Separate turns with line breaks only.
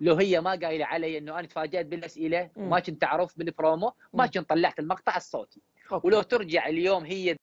لو هي ما قايله علي انه انا تفاجات بالاسئله وما كنت اعرف بالبرومو ما كنت طلعت المقطع الصوتي ولو ترجع اليوم هي